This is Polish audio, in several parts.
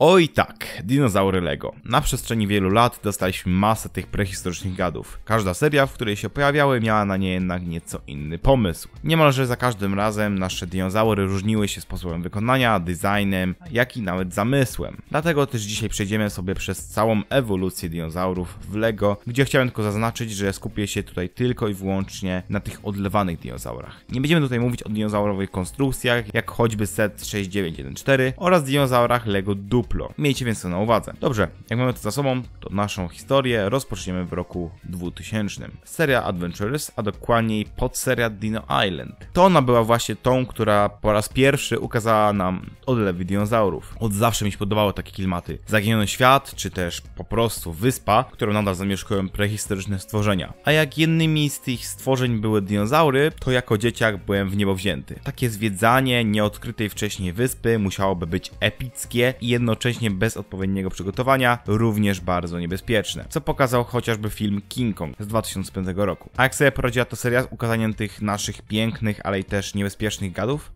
Oj tak, dinozaury Lego. Na przestrzeni wielu lat dostaliśmy masę tych prehistorycznych gadów. Każda seria, w której się pojawiały, miała na nie jednak nieco inny pomysł. Niemalże za każdym razem nasze dinozaury różniły się sposobem wykonania, designem, jak i nawet zamysłem. Dlatego też dzisiaj przejdziemy sobie przez całą ewolucję dinozaurów w Lego, gdzie chciałem tylko zaznaczyć, że skupię się tutaj tylko i wyłącznie na tych odlewanych dinozaurach. Nie będziemy tutaj mówić o dinozaurowych konstrukcjach, jak choćby set 6914 oraz dinozaurach Lego Duo duplo. Miejcie więc to na uwadze. Dobrze, jak mamy to za sobą, to naszą historię rozpoczniemy w roku 2000. Seria Adventures, a dokładniej podseria Dino Island. To ona była właśnie tą, która po raz pierwszy ukazała nam odlewy dinozaurów. Od zawsze mi się podobały takie klimaty. Zaginiony świat, czy też po prostu wyspa, którą nadal zamieszkują prehistoryczne stworzenia. A jak jednymi z tych stworzeń były dinozaury, to jako dzieciak byłem w niebo wzięty. Takie zwiedzanie nieodkrytej wcześniej wyspy musiałoby być epickie i jedno jednocześnie bez odpowiedniego przygotowania, również bardzo niebezpieczne, co pokazał chociażby film King Kong z 2005 roku. A jak sobie poradziła to seria z ukazaniem tych naszych pięknych, ale i też niebezpiecznych gadów?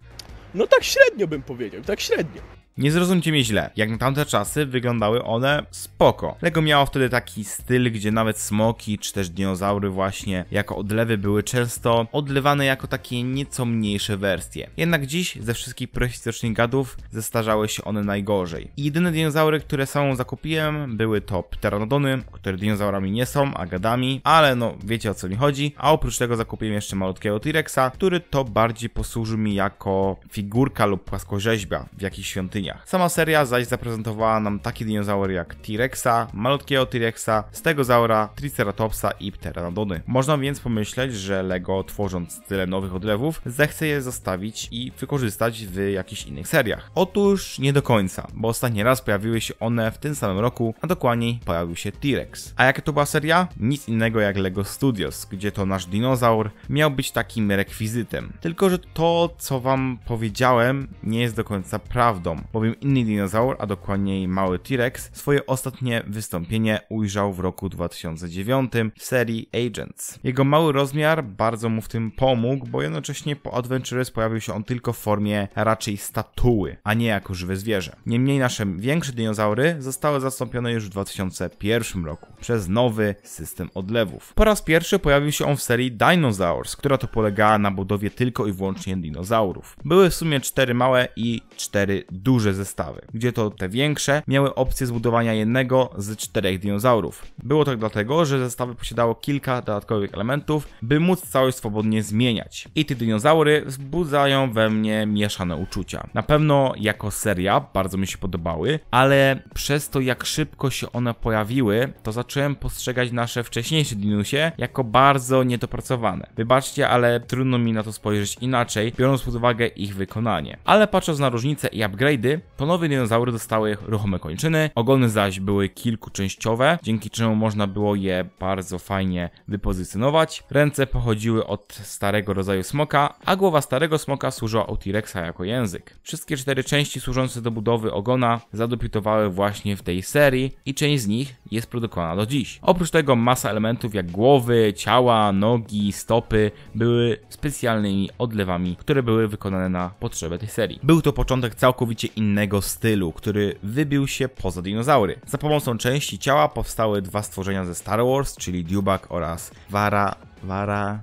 No tak średnio bym powiedział, tak średnio. Nie zrozumcie mnie źle, jak na tamte czasy wyglądały one spoko. Lego miało wtedy taki styl, gdzie nawet smoki czy też dinozaury właśnie jako odlewy były często odlewane jako takie nieco mniejsze wersje. Jednak dziś ze wszystkich prehistorycznych gadów zestarzały się one najgorzej. I jedyne dinozaury, które samą zakupiłem były to pteranodony, które dinozaurami nie są, a gadami, ale no wiecie o co mi chodzi. A oprócz tego zakupiłem jeszcze malutkiego T-Rexa, który to bardziej posłużył mi jako figurka lub płaskorzeźbia w jakiejś świątyni Sama seria zaś zaprezentowała nam takie dinozaury jak T-Rexa, malutkiego T-Rexa, Stegozaura, Triceratopsa i Pteranodony. Można więc pomyśleć, że LEGO tworząc tyle nowych odlewów, zechce je zostawić i wykorzystać w jakichś innych seriach. Otóż nie do końca, bo ostatni raz pojawiły się one w tym samym roku, a dokładniej pojawił się T-Rex. A jaka to była seria? Nic innego jak LEGO Studios, gdzie to nasz dinozaur miał być takim rekwizytem. Tylko, że to, co wam powiedziałem, nie jest do końca prawdą, bowiem inny dinozaur, a dokładniej mały T-Rex, swoje ostatnie wystąpienie ujrzał w roku 2009 w serii Agents. Jego mały rozmiar bardzo mu w tym pomógł, bo jednocześnie po Adventures pojawił się on tylko w formie raczej statuły, a nie jako żywe zwierzę. Niemniej nasze większe dinozaury zostały zastąpione już w 2001 roku przez nowy system odlewów. Po raz pierwszy pojawił się on w serii Dinosaurs, która to polegała na budowie tylko i wyłącznie dinozaurów. Były w sumie cztery małe i cztery duże duże zestawy, gdzie to te większe miały opcję zbudowania jednego z czterech dinozaurów. Było tak dlatego, że zestawy posiadały kilka dodatkowych elementów, by móc całość swobodnie zmieniać. I te dinozaury wzbudzają we mnie mieszane uczucia. Na pewno jako seria bardzo mi się podobały, ale przez to jak szybko się one pojawiły, to zacząłem postrzegać nasze wcześniejsze dinusie jako bardzo niedopracowane. Wybaczcie, ale trudno mi na to spojrzeć inaczej, biorąc pod uwagę ich wykonanie. Ale patrząc na różnice i upgrade'y, Ponownie Plonowe dinozaury dostały ruchome kończyny, ogony zaś były kilkuczęściowe, dzięki czemu można było je bardzo fajnie wypozycjonować. Ręce pochodziły od starego rodzaju smoka, a głowa starego smoka służyła u T-Rexa jako język. Wszystkie cztery części służące do budowy ogona zadopiutowały właśnie w tej serii i część z nich jest produkowana do dziś. Oprócz tego masa elementów jak głowy, ciała, nogi, stopy były specjalnymi odlewami, które były wykonane na potrzeby tej serii. Był to początek całkowicie innego innego stylu, który wybił się poza dinozaury. Za pomocą części ciała powstały dwa stworzenia ze Star Wars, czyli Dubak oraz Vara... Vara...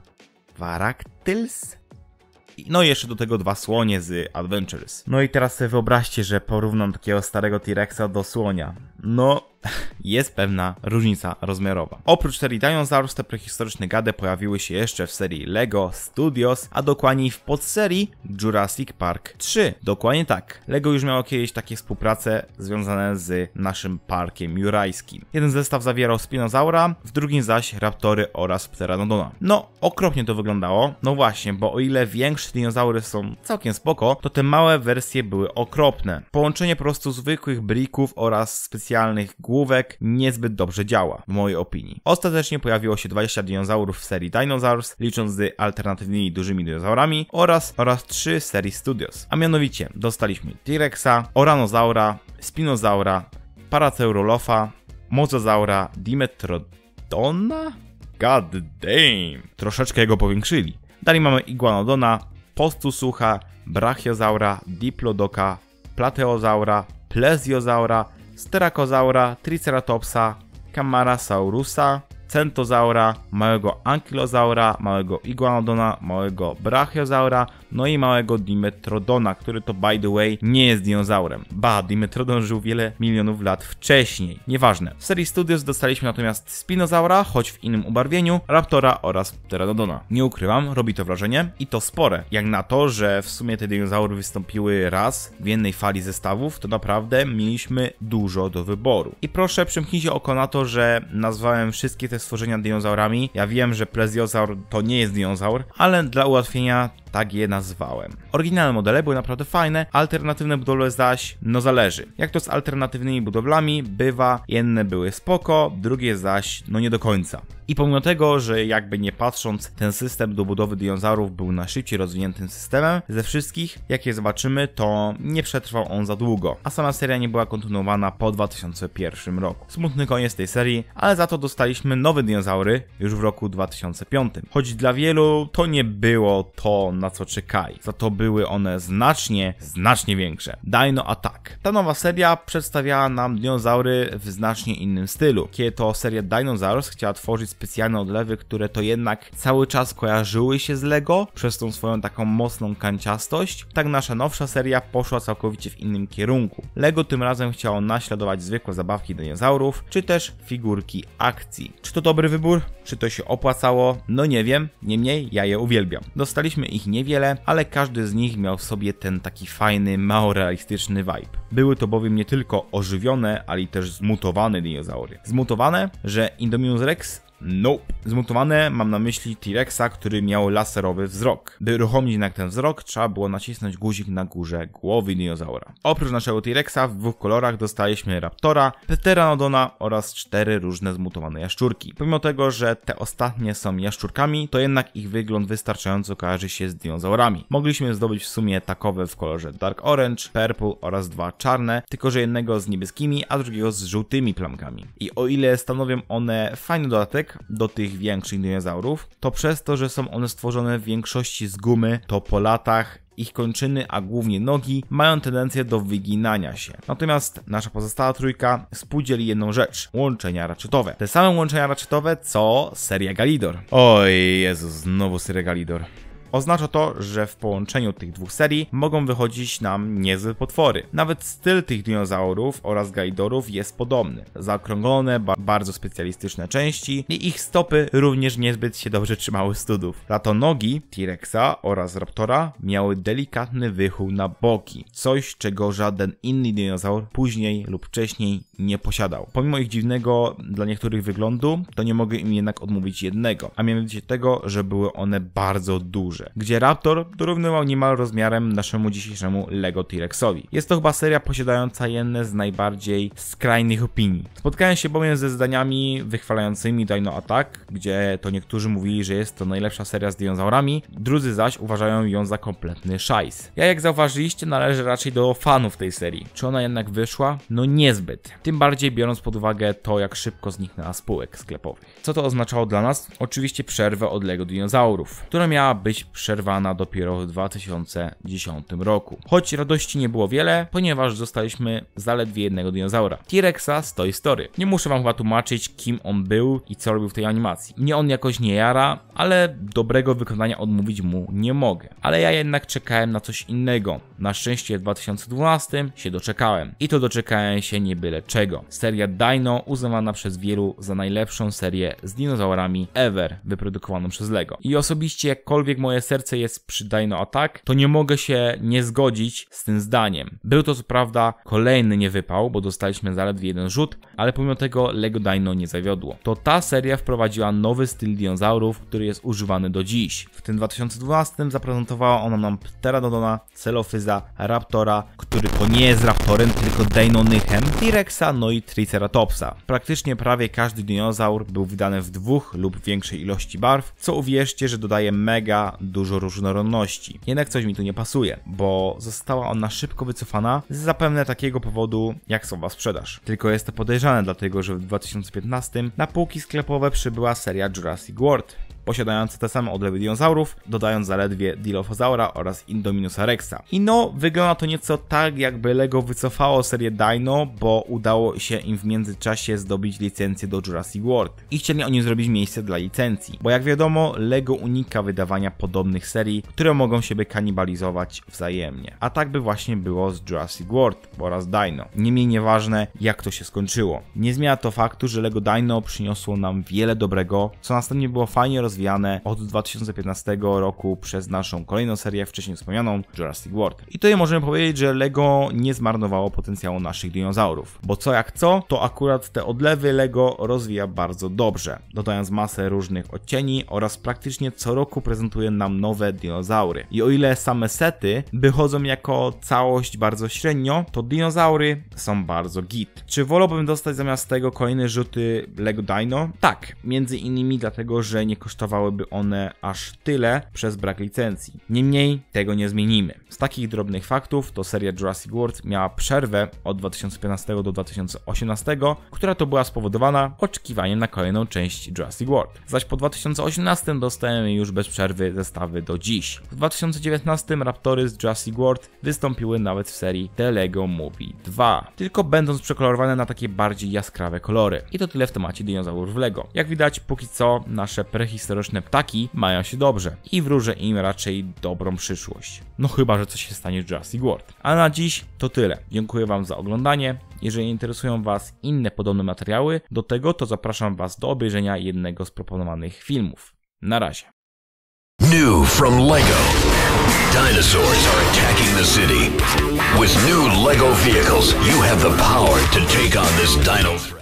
Varactyls? No i jeszcze do tego dwa słonie z Adventures. No i teraz sobie wyobraźcie, że porównam takiego starego T-Rexa do słonia. No, jest pewna różnica rozmiarowa. Oprócz serii Dinosaurs te prehistoryczne gady pojawiły się jeszcze w serii LEGO Studios, a dokładniej w podserii Jurassic Park 3. Dokładnie tak. LEGO już miało kiedyś takie współprace związane z naszym parkiem jurajskim. Jeden zestaw zawierał Spinozaura, w drugim zaś Raptory oraz Pteranodona. No, okropnie to wyglądało. No właśnie, bo o ile większe dinozaury są całkiem spoko, to te małe wersje były okropne. Połączenie po prostu zwykłych brików oraz specjalnych głów niezbyt dobrze działa, w mojej opinii. Ostatecznie pojawiło się 20 dinozaurów w serii Dinosaurs, licząc z alternatywnymi dużymi dinozaurami oraz, oraz 3 serii Studios. A mianowicie dostaliśmy T-Rexa, Oranozaura, Spinozaura, Paraceurolofa, Mozozaura, Dimetrodona? God damn! Troszeczkę go powiększyli. Dalej mamy Iguanodona, Postusucha, Brachiozaura, Diplodoka, Plateozaura, Plezjozaura, Sterakozaura, Triceratopsa, Camarasaurusa, Centozaura, małego Ankylozaura, małego Iguanodona, małego Brachiozaura, no i małego Dimetrodona, który to by the way nie jest dinozaurem. Ba, Dimetrodon żył wiele milionów lat wcześniej. Nieważne. W serii Studios dostaliśmy natomiast Spinozaura, choć w innym ubarwieniu, Raptora oraz Pteranodona. Nie ukrywam, robi to wrażenie i to spore. Jak na to, że w sumie te dinozaury wystąpiły raz w jednej fali zestawów, to naprawdę mieliśmy dużo do wyboru. I proszę, przymknijcie oko na to, że nazwałem wszystkie te stworzenia dinozaurami. Ja wiem, że plezjozaur to nie jest dinozaur, ale dla ułatwienia tak je nazwałem. Oryginalne modele były naprawdę fajne, alternatywne budowle zaś, no zależy. Jak to z alternatywnymi budowlami, bywa, jedne były spoko, drugie zaś, no nie do końca. I pomimo tego, że jakby nie patrząc, ten system do budowy dinozaurów był najszybciej rozwiniętym systemem ze wszystkich, jakie zobaczymy, to nie przetrwał on za długo, a sama seria nie była kontynuowana po 2001 roku. Smutny koniec tej serii, ale za to dostaliśmy nowe dinozaury już w roku 2005. Choć dla wielu to nie było to, na co czekali, za to były one znacznie, znacznie większe. Dino Attack. Ta nowa seria przedstawiała nam dinozaury w znacznie innym stylu. Kiedy to seria Dinosaurs chciała tworzyć specjalne odlewy, które to jednak cały czas kojarzyły się z LEGO przez tą swoją taką mocną kanciastość, tak nasza nowsza seria poszła całkowicie w innym kierunku. LEGO tym razem chciało naśladować zwykłe zabawki dinozaurów, czy też figurki akcji. Czy to dobry wybór? Czy to się opłacało? No nie wiem, niemniej ja je uwielbiam. Dostaliśmy ich niewiele, ale każdy z nich miał w sobie ten taki fajny, mało realistyczny vibe. Były to bowiem nie tylko ożywione, ale i też zmutowane dinozaury. Zmutowane, że Indominus Rex Nope. Zmutowane mam na myśli T-Rexa, który miał laserowy wzrok. By uruchomić jednak ten wzrok, trzeba było nacisnąć guzik na górze głowy dinozaura. Oprócz naszego T-Rexa w dwóch kolorach dostaliśmy Raptora, Pteranodona oraz cztery różne zmutowane jaszczurki. Pomimo tego, że te ostatnie są jaszczurkami, to jednak ich wygląd wystarczająco kojarzy się z dinozaurami. Mogliśmy zdobyć w sumie takowe w kolorze Dark Orange, Purple oraz dwa czarne, tylko że jednego z niebieskimi, a drugiego z żółtymi plamkami. I o ile stanowią one fajny dodatek, do tych większych dinozaurów, to przez to, że są one stworzone w większości z gumy, to po latach ich kończyny, a głównie nogi, mają tendencję do wyginania się. Natomiast nasza pozostała trójka spółdzieli jedną rzecz, łączenia raczytowe. Te same łączenia raczytowe, co seria Galidor. Oj Jezus, znowu seria Galidor. Oznacza to, że w połączeniu tych dwóch serii mogą wychodzić nam niezłe potwory. Nawet styl tych dinozaurów oraz gajdorów jest podobny. Zaokrąglone, ba bardzo specjalistyczne części i ich stopy również niezbyt się dobrze trzymały studów. to nogi T-Rexa oraz Raptora miały delikatny wychył na boki, coś czego żaden inny dinozaur później lub wcześniej nie posiadał. Pomimo ich dziwnego dla niektórych wyglądu, to nie mogę im jednak odmówić jednego, a mianowicie tego, że były one bardzo duże gdzie Raptor dorównywał niemal rozmiarem naszemu dzisiejszemu Lego T-Rexowi. Jest to chyba seria posiadająca jedne z najbardziej skrajnych opinii. Spotkałem się bowiem ze zdaniami wychwalającymi Dino Attack, gdzie to niektórzy mówili, że jest to najlepsza seria z dinozaurami, drudzy zaś uważają ją za kompletny szajs. Ja jak zauważyliście należę raczej do fanów tej serii. Czy ona jednak wyszła? No niezbyt. Tym bardziej biorąc pod uwagę to, jak szybko zniknęła spółek sklepowych. Co to oznaczało dla nas? Oczywiście przerwę od Lego Dinozaurów, która miała być przerwana dopiero w 2010 roku. Choć radości nie było wiele, ponieważ zostaliśmy zaledwie jednego dinozaura. T-Rexa z Toy Story. Nie muszę wam chyba tłumaczyć, kim on był i co robił w tej animacji. Mnie on jakoś nie jara, ale dobrego wykonania odmówić mu nie mogę. Ale ja jednak czekałem na coś innego. Na szczęście w 2012 się doczekałem. I to doczekałem się nie byle czego. Seria Dino uznawana przez wielu za najlepszą serię z dinozaurami ever wyprodukowaną przez LEGO. I osobiście jakkolwiek moje serce jest przy Dino Attack, to nie mogę się nie zgodzić z tym zdaniem. Był to co prawda kolejny niewypał, bo dostaliśmy zaledwie jeden rzut, ale pomimo tego Lego Dino nie zawiodło. To ta seria wprowadziła nowy styl dinozaurów, który jest używany do dziś. W tym 2012 zaprezentowała ona nam Pteranodona, Celofyza, Raptora, który to nie jest Raptorem, tylko Deinonychem, T-Rexa, no i Triceratopsa. Praktycznie prawie każdy dinozaur był wydany w dwóch lub większej ilości barw, co uwierzcie, że dodaje mega dużo różnorodności. Jednak coś mi tu nie pasuje, bo została ona szybko wycofana z zapewne takiego powodu jak słowa sprzedaż. Tylko jest to podejrzane, dlatego że w 2015 na półki sklepowe przybyła seria Jurassic World, posiadające te same odlewy dinozaurów, dodając zaledwie Dilophosaura oraz Indominusa Rexa. I no, wygląda to nieco tak, jakby LEGO wycofało serię Dino, bo udało się im w międzyczasie zdobyć licencję do Jurassic World. I chcieli oni zrobić miejsce dla licencji, bo jak wiadomo, LEGO unika wydawania podobnych serii, które mogą siebie kanibalizować wzajemnie. A tak by właśnie było z Jurassic World oraz Dino. Niemniej nieważne, jak to się skończyło. Nie zmienia to faktu, że LEGO Dino przyniosło nam wiele dobrego, co następnie było fajnie roz rozwijane od 2015 roku przez naszą kolejną serię, wcześniej wspomnianą Jurassic World. I tutaj możemy powiedzieć, że LEGO nie zmarnowało potencjału naszych dinozaurów, bo co jak co, to akurat te odlewy LEGO rozwija bardzo dobrze, dodając masę różnych odcieni oraz praktycznie co roku prezentuje nam nowe dinozaury. I o ile same sety wychodzą jako całość bardzo średnio, to dinozaury są bardzo git. Czy wolałbym dostać zamiast tego kolejne rzuty LEGO Dino? Tak, między innymi dlatego, że nie kosztowało kosztowałyby one aż tyle przez brak licencji. Niemniej tego nie zmienimy. Z takich drobnych faktów to seria Jurassic World miała przerwę od 2015 do 2018, która to była spowodowana oczekiwaniem na kolejną część Jurassic World. Zaś po 2018 dostajemy już bez przerwy zestawy do dziś. W 2019 Raptory z Jurassic World wystąpiły nawet w serii The Lego Movie 2, tylko będąc przekolorowane na takie bardziej jaskrawe kolory. I to tyle w temacie dinozaurów Lego. Jak widać, póki co nasze prehistoryczne tysiącroczne ptaki mają się dobrze i wróżę im raczej dobrą przyszłość. No chyba, że coś się stanie w Jurassic World. A na dziś to tyle. Dziękuję Wam za oglądanie. Jeżeli interesują Was inne podobne materiały do tego, to zapraszam Was do obejrzenia jednego z proponowanych filmów. Na razie. New from Lego. Dinosaurs are attacking the city. With new Lego vehicles, you have the power to take on this dino